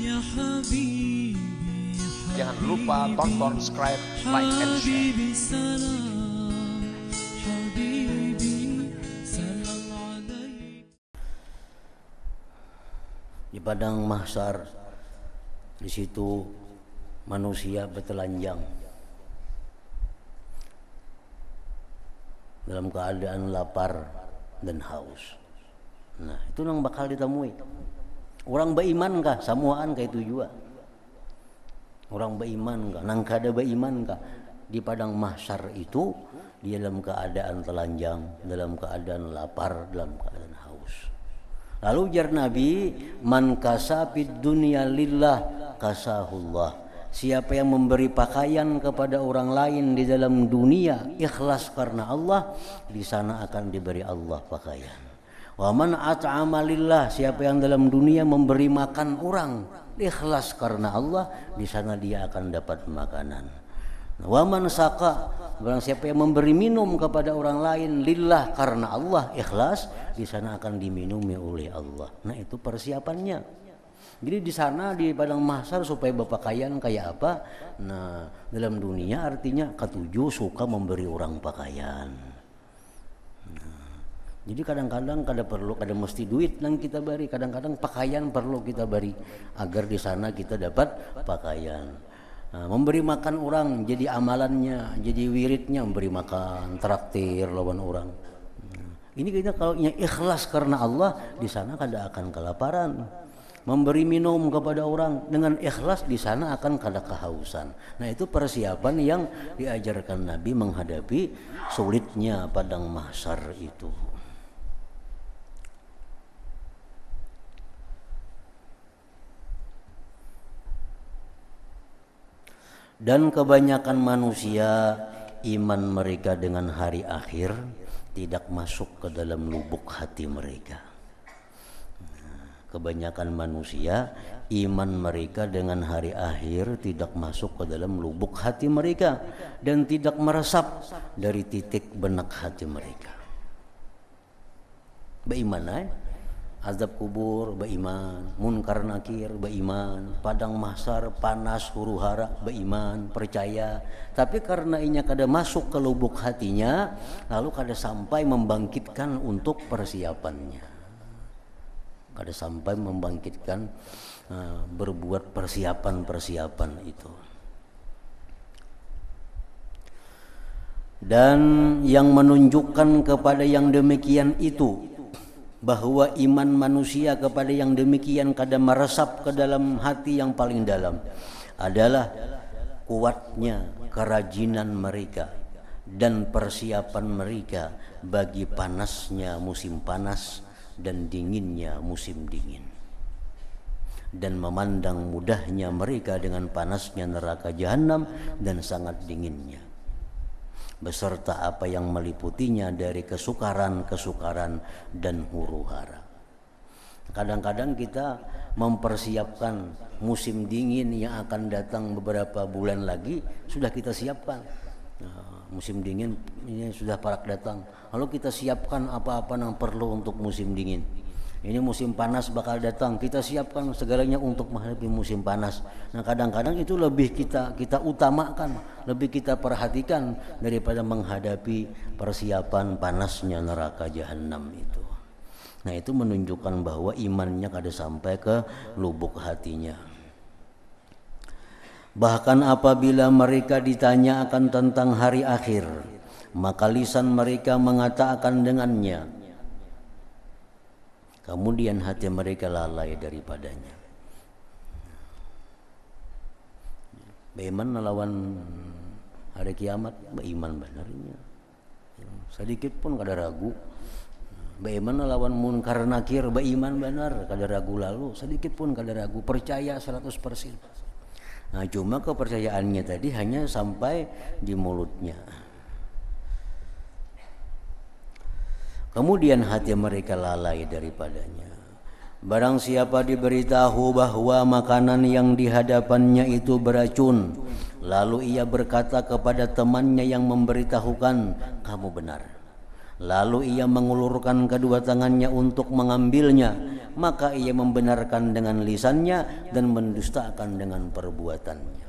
Ya Jangan lupa tonton, subscribe, like, and share. di padang mahsyar di situ manusia bertelanjang dalam keadaan lapar dan haus. Nah, itu yang bakal ditemui. Orang beriman kah? Samuaan kah itu juga? Orang beriman kah? Nangkada beriman kah? Di padang mahsyar itu di dalam keadaan telanjang, dalam keadaan lapar, dalam keadaan haus. Lalu ujar Nabi, "Man kasafid dunia lillah kasahullah." Siapa yang memberi pakaian kepada orang lain di dalam dunia ikhlas karena Allah, di sana akan diberi Allah pakaian. Waman man siapa yang dalam dunia memberi makan orang ikhlas karena Allah, di sana dia akan dapat makanan. Waman saka barang siapa yang memberi minum kepada orang lain lillah karena Allah ikhlas, di sana akan diminumi oleh Allah. Nah, itu persiapannya. Jadi di sana di padang mahsyar supaya bapak kayaan kayak apa? Nah, dalam dunia artinya ketujuh suka memberi orang pakaian. Jadi kadang-kadang kada perlu, kada mesti duit nang kita bari. Kadang-kadang pakaian perlu kita bari agar di sana kita dapat pakaian. Nah, memberi makan orang jadi amalannya, jadi wiridnya memberi makan, traktir lawan orang. Nah, ini kita kalau ikhlas karena Allah di sana kada akan kelaparan. Memberi minum kepada orang dengan ikhlas di sana akan kada kehausan. Nah itu persiapan yang diajarkan Nabi menghadapi sulitnya padang mahsyar itu. dan kebanyakan manusia iman mereka dengan hari akhir tidak masuk ke dalam lubuk hati mereka. Nah, kebanyakan manusia iman mereka dengan hari akhir tidak masuk ke dalam lubuk hati mereka dan tidak meresap dari titik benak hati mereka. Bagaimana? Eh? azab kubur beriman, munkar nakir beriman, padang Masar, panas huru hara beriman, percaya. Tapi karena inya kada masuk ke lubuk hatinya, lalu kada sampai membangkitkan untuk persiapannya. Kada sampai membangkitkan eh, berbuat persiapan-persiapan itu. Dan yang menunjukkan kepada yang demikian itu bahwa iman manusia kepada yang demikian kadang meresap ke dalam hati yang paling dalam adalah kuatnya kerajinan mereka dan persiapan mereka bagi panasnya musim panas dan dinginnya musim dingin dan memandang mudahnya mereka dengan panasnya neraka jahanam dan sangat dinginnya beserta apa yang meliputinya dari kesukaran-kesukaran dan huru-hara. Kadang-kadang kita mempersiapkan musim dingin yang akan datang beberapa bulan lagi sudah kita siapkan. Nah, musim dingin ini sudah parak datang. Lalu kita siapkan apa-apa yang perlu untuk musim dingin ini musim panas bakal datang. Kita siapkan segalanya untuk menghadapi musim panas. Nah, kadang-kadang itu lebih kita kita utamakan, lebih kita perhatikan daripada menghadapi persiapan panasnya neraka jahanam itu. Nah, itu menunjukkan bahwa imannya kada sampai ke lubuk hatinya. Bahkan apabila mereka ditanya akan tentang hari akhir, maka lisan mereka mengatakan dengannya, kemudian hati mereka lalai daripadanya. Beriman melawan hari kiamat, beriman benarnya. Sedikit pun kada ragu. Beriman melawan munkar nakir, beriman benar, kada ragu lalu. Sedikit pun kada ragu, percaya 100%. Nah, cuma kepercayaannya tadi hanya sampai di mulutnya. Kemudian hati mereka lalai daripadanya. Barang siapa diberitahu bahwa makanan yang dihadapannya itu beracun, lalu ia berkata kepada temannya yang memberitahukan, "Kamu benar." Lalu ia mengulurkan kedua tangannya untuk mengambilnya, maka ia membenarkan dengan lisannya dan mendustakan dengan perbuatannya.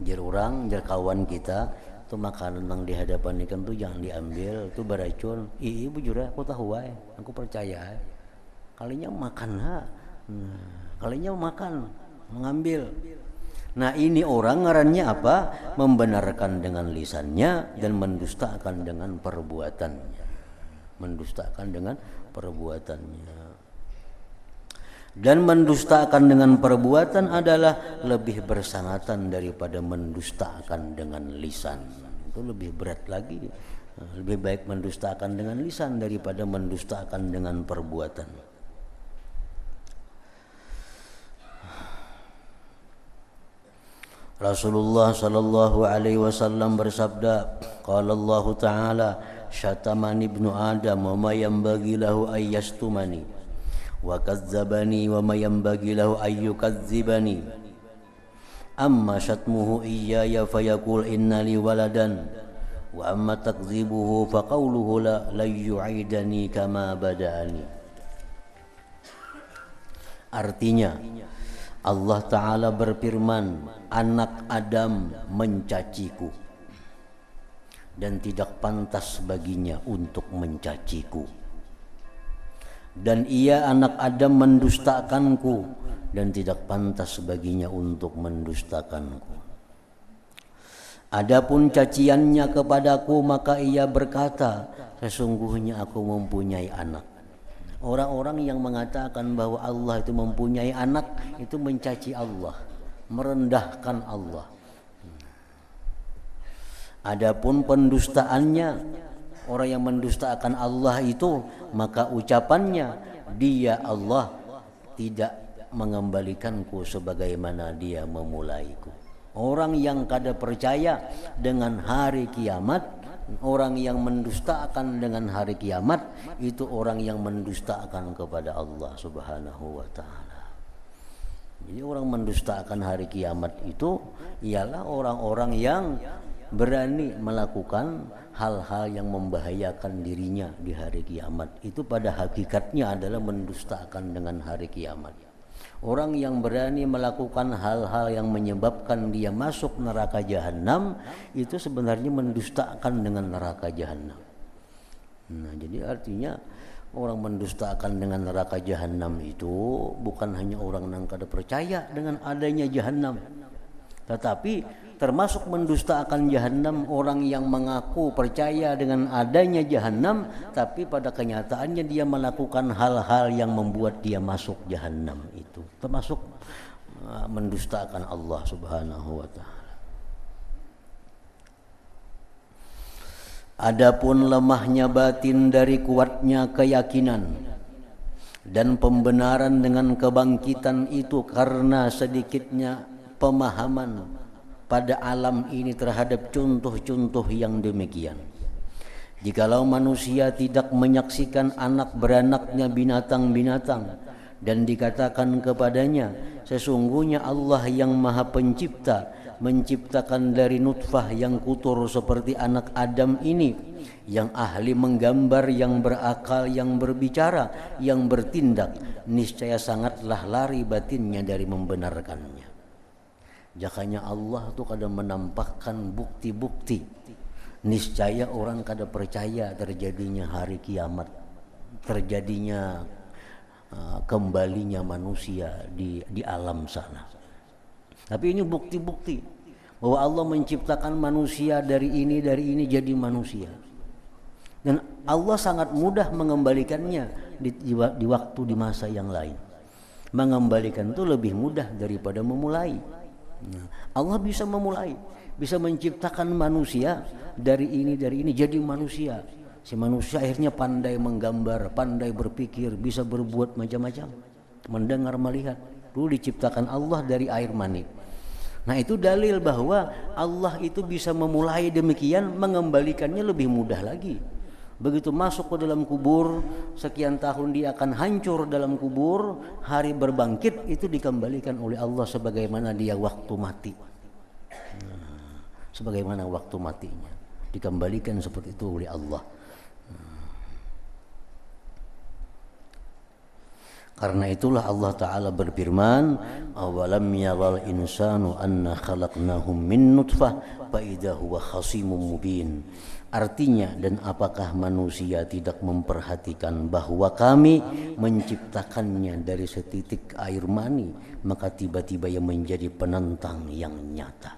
Jadi orang, jadi kawan kita, itu makanan yang di hadapan ikan tuh jangan diambil itu beracun iya bujur aku tahu wae aku percaya kalinya makan ha nah, kalinya makan mengambil nah ini orang ngarannya apa membenarkan dengan lisannya dan mendustakan dengan perbuatannya mendustakan dengan perbuatannya dan mendustakan dengan perbuatan adalah lebih bersangatan daripada mendustakan dengan lisan itu lebih berat lagi lebih baik mendustakan dengan lisan daripada mendustakan dengan perbuatan Rasulullah sallallahu alaihi wasallam bersabda qala Allah taala syatamani ibnu adam wa ma yanbaghi lahu ayyastumani وكذبني وما ينبغي له أن يكذبني أما شتمه إياي فيقول إن لي ولدا وأما تكذيبه فقوله لا لن يعيدني كما بدأني Artinya Allah Ta'ala berfirman Anak Adam mencaciku Dan tidak pantas baginya untuk mencaciku dan ia anak Adam mendustakanku dan tidak pantas baginya untuk mendustakanku. Adapun caciannya kepadaku maka ia berkata, sesungguhnya aku mempunyai anak. Orang-orang yang mengatakan bahwa Allah itu mempunyai anak itu mencaci Allah, merendahkan Allah. Adapun pendustaannya orang yang mendustakan Allah itu maka ucapannya dia Allah tidak mengembalikanku sebagaimana dia memulaiku orang yang kada percaya dengan hari kiamat orang yang mendustakan dengan hari kiamat itu orang yang mendustakan kepada Allah Subhanahu wa taala jadi orang mendustakan hari kiamat itu ialah orang-orang yang berani melakukan hal-hal yang membahayakan dirinya di hari kiamat itu pada hakikatnya adalah mendustakan dengan hari kiamat. Orang yang berani melakukan hal-hal yang menyebabkan dia masuk neraka jahanam itu sebenarnya mendustakan dengan neraka jahanam. Nah, jadi artinya orang mendustakan dengan neraka jahanam itu bukan hanya orang yang kada percaya dengan adanya jahanam, tetapi termasuk mendustakan jahanam orang yang mengaku percaya dengan adanya jahanam tapi pada kenyataannya dia melakukan hal-hal yang membuat dia masuk jahanam itu termasuk mendusta uh, mendustakan Allah Subhanahu wa taala Adapun lemahnya batin dari kuatnya keyakinan dan pembenaran dengan kebangkitan itu karena sedikitnya pemahaman pada alam ini terhadap contoh-contoh yang demikian. Jikalau manusia tidak menyaksikan anak beranaknya binatang-binatang dan dikatakan kepadanya, sesungguhnya Allah yang Maha Pencipta menciptakan dari nutfah yang kotor seperti anak Adam ini yang ahli menggambar yang berakal yang berbicara yang bertindak niscaya sangatlah lari batinnya dari membenarkannya jakanya Allah tuh kada menampakkan bukti-bukti niscaya orang kada percaya terjadinya hari kiamat terjadinya uh, kembalinya manusia di di alam sana tapi ini bukti-bukti bahwa Allah menciptakan manusia dari ini dari ini jadi manusia dan Allah sangat mudah mengembalikannya di, di, di waktu di masa yang lain mengembalikan itu lebih mudah daripada memulai Nah, Allah bisa memulai, bisa menciptakan manusia dari ini dari ini jadi manusia. Si manusia akhirnya pandai menggambar, pandai berpikir, bisa berbuat macam-macam, mendengar, melihat. Dulu diciptakan Allah dari air mani. Nah, itu dalil bahwa Allah itu bisa memulai demikian, mengembalikannya lebih mudah lagi. Begitu masuk ke dalam kubur, sekian tahun dia akan hancur dalam kubur, hari berbangkit itu dikembalikan oleh Allah sebagaimana dia waktu mati. Nah, sebagaimana waktu matinya dikembalikan seperti itu oleh Allah. Karena itulah Allah Ta'ala berfirman Awalam yaral insanu anna khalaqnahum min nutfah Fa'idha huwa khasimun mubin Artinya dan apakah manusia tidak memperhatikan bahwa kami menciptakannya dari setitik air mani Maka tiba-tiba ia menjadi penentang yang nyata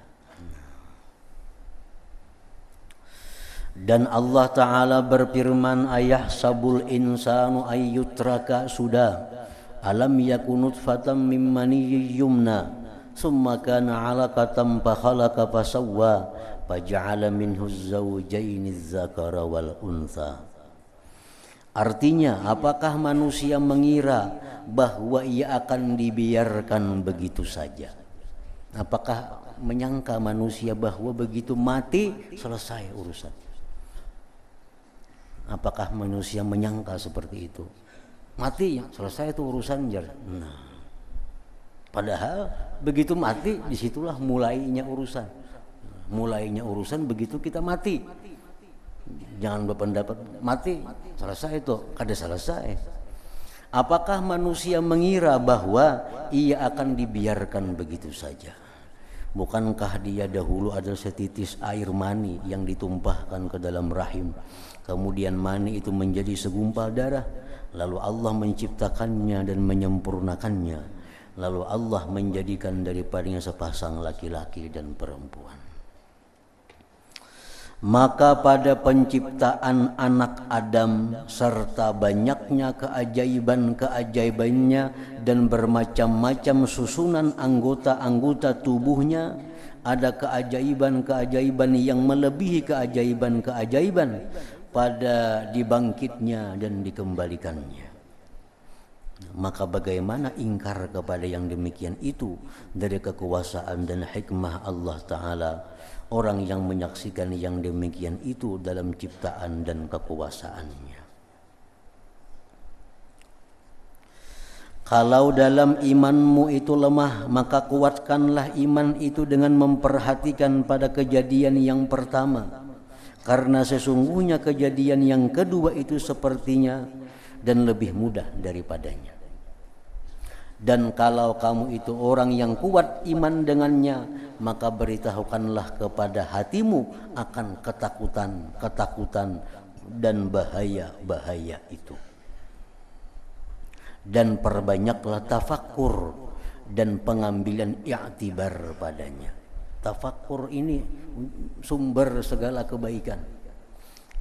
Dan Allah Ta'ala berfirman Ayah sabul insanu ayyutraka sudah alam yakunut fatam mimmani yumna summa kana alaqatan fa fa khalaqa sawwa fa ja'ala minhu zawjayn dzakara wal untha Artinya apakah manusia mengira bahwa ia akan dibiarkan begitu saja Apakah menyangka manusia bahwa begitu mati selesai urusan Apakah manusia menyangka seperti itu mati ya, selesai itu urusan jar. Nah, padahal begitu mati disitulah mulainya urusan. Mulainya urusan begitu kita mati. Jangan berpendapat mati selesai itu kada selesai. Apakah manusia mengira bahwa ia akan dibiarkan begitu saja? Bukankah dia dahulu adalah setitis air mani yang ditumpahkan ke dalam rahim? Kemudian mani itu menjadi segumpal darah lalu Allah menciptakannya dan menyempurnakannya lalu Allah menjadikan daripadanya sepasang laki-laki dan perempuan maka pada penciptaan anak Adam serta banyaknya keajaiban-keajaibannya dan bermacam-macam susunan anggota-anggota tubuhnya ada keajaiban-keajaiban yang melebihi keajaiban-keajaiban pada dibangkitnya dan dikembalikannya. Maka bagaimana ingkar kepada yang demikian itu dari kekuasaan dan hikmah Allah Ta'ala Orang yang menyaksikan yang demikian itu dalam ciptaan dan kekuasaannya Kalau dalam imanmu itu lemah, maka kuatkanlah iman itu dengan memperhatikan pada kejadian yang pertama karena sesungguhnya kejadian yang kedua itu sepertinya dan lebih mudah daripadanya. Dan kalau kamu itu orang yang kuat iman dengannya, maka beritahukanlah kepada hatimu akan ketakutan, ketakutan dan bahaya-bahaya itu. Dan perbanyaklah tafakur dan pengambilan i'tibar padanya Tafakur ini sumber segala kebaikan.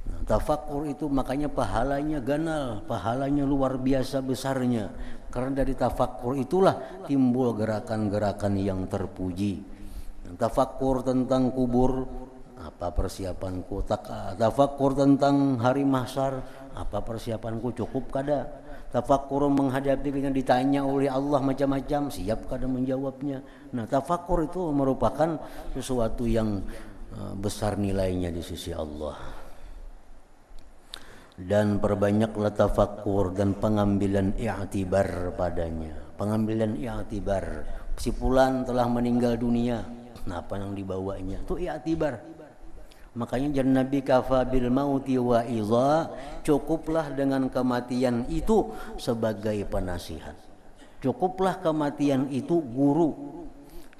Nah, tafakur itu makanya pahalanya ganal, pahalanya luar biasa besarnya. Karena dari tafakur itulah timbul gerakan-gerakan yang terpuji. Nah, tafakur tentang kubur, apa persiapanku? Tafakur tentang hari mahsyar, apa persiapanku? Cukup kada? Tafakur menghadapi dengan ditanya oleh Allah macam-macam, siap kadang menjawabnya. Nah, tafakur itu merupakan sesuatu yang eh, besar nilainya di sisi Allah. Dan perbanyaklah tafakur dan pengambilan i'tibar padanya. Pengambilan i'tibar. Si fulan telah meninggal dunia. Nah, apa yang dibawanya? Itu i'tibar Makanya jernabi Nabi kafa bil mauti wa iza, cukuplah dengan kematian itu sebagai penasihat. Cukuplah kematian itu guru.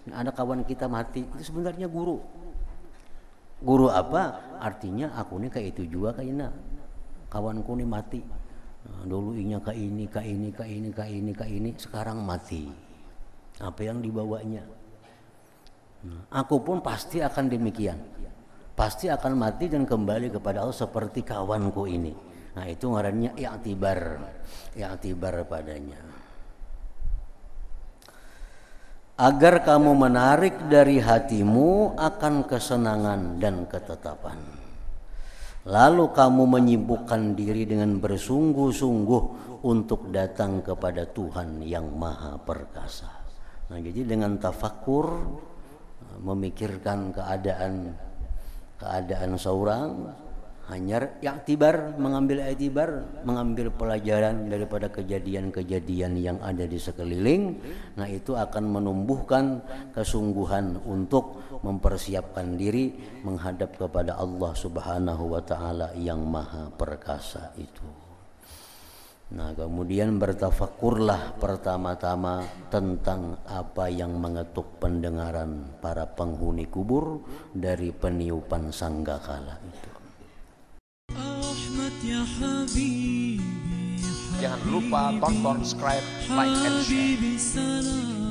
Nah, ada kawan kita mati, itu sebenarnya guru. Guru apa? Artinya aku ini kayak itu juga kayak kayaknya. Kawanku ini mati. Nah, dulu inya kayak ini, kayak ini, kayak ini, kayak ini, kayak ini, sekarang mati. Apa yang dibawanya? Nah, aku pun pasti akan demikian pasti akan mati dan kembali kepada Allah seperti kawanku ini. Nah, itu ngarannya i'tibar. I'tibar padanya. Agar kamu menarik dari hatimu akan kesenangan dan ketetapan. Lalu kamu menyibukkan diri dengan bersungguh-sungguh untuk datang kepada Tuhan yang Maha Perkasa. Nah, jadi dengan tafakur memikirkan keadaan keadaan seorang hanya yang tibar mengambil etibar mengambil pelajaran daripada kejadian-kejadian yang ada di sekeliling nah itu akan menumbuhkan kesungguhan untuk mempersiapkan diri menghadap kepada Allah Subhanahu wa taala yang maha perkasa itu Nah kemudian bertafakurlah pertama-tama tentang apa yang mengetuk pendengaran para penghuni kubur dari peniupan sanggakala itu. Ya Jangan lupa tonton, subscribe, like, and share.